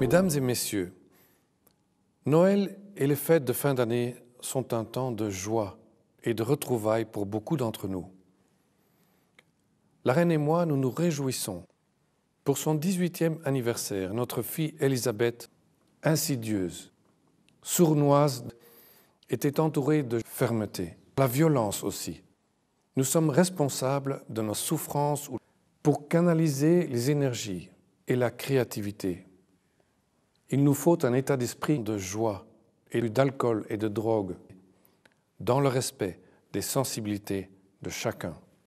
Mesdames et messieurs, Noël et les fêtes de fin d'année sont un temps de joie et de retrouvailles pour beaucoup d'entre nous. La reine et moi, nous nous réjouissons. Pour son 18e anniversaire, notre fille Élisabeth, insidieuse, sournoise, était entourée de fermeté, la violence aussi. Nous sommes responsables de nos souffrances pour canaliser les énergies et la créativité il nous faut un état d'esprit de joie et d'alcool et de drogue, dans le respect des sensibilités de chacun.